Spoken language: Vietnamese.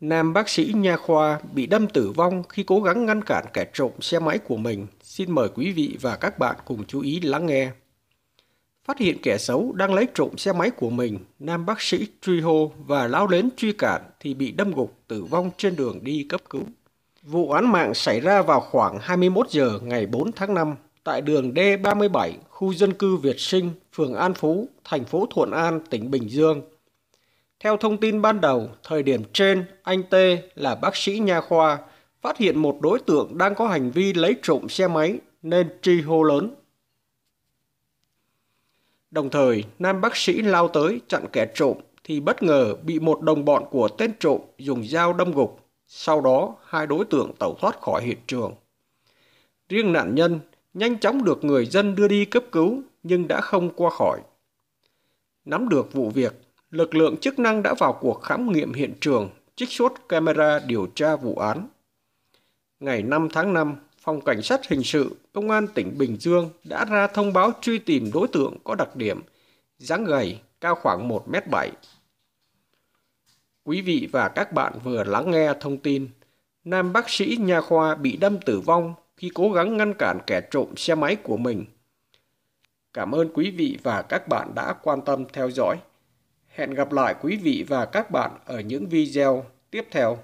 Nam bác sĩ nha khoa bị đâm tử vong khi cố gắng ngăn cản kẻ trộm xe máy của mình. Xin mời quý vị và các bạn cùng chú ý lắng nghe. Phát hiện kẻ xấu đang lấy trộm xe máy của mình, nam bác sĩ truy hô và lao đến truy cản thì bị đâm gục tử vong trên đường đi cấp cứu. Vụ án mạng xảy ra vào khoảng 21 giờ ngày 4 tháng 5 tại đường D37, khu dân cư Việt Sinh, phường An Phú, thành phố Thuận An, tỉnh Bình Dương – theo thông tin ban đầu, thời điểm trên, anh T là bác sĩ nha khoa, phát hiện một đối tượng đang có hành vi lấy trộm xe máy nên tri hô lớn. Đồng thời, nam bác sĩ lao tới chặn kẻ trộm thì bất ngờ bị một đồng bọn của tên trộm dùng dao đâm gục. Sau đó, hai đối tượng tẩu thoát khỏi hiện trường. Riêng nạn nhân nhanh chóng được người dân đưa đi cấp cứu nhưng đã không qua khỏi. Nắm được vụ việc, lực lượng chức năng đã vào cuộc khám nghiệm hiện trường, trích xuất camera điều tra vụ án. Ngày 5 tháng 5, Phòng Cảnh sát Hình sự, Công an tỉnh Bình Dương đã ra thông báo truy tìm đối tượng có đặc điểm dáng gầy, cao khoảng 1m7. Quý vị và các bạn vừa lắng nghe thông tin Nam bác sĩ nha khoa bị đâm tử vong khi cố gắng ngăn cản kẻ trộm xe máy của mình. Cảm ơn quý vị và các bạn đã quan tâm theo dõi. Hẹn gặp lại quý vị và các bạn ở những video tiếp theo.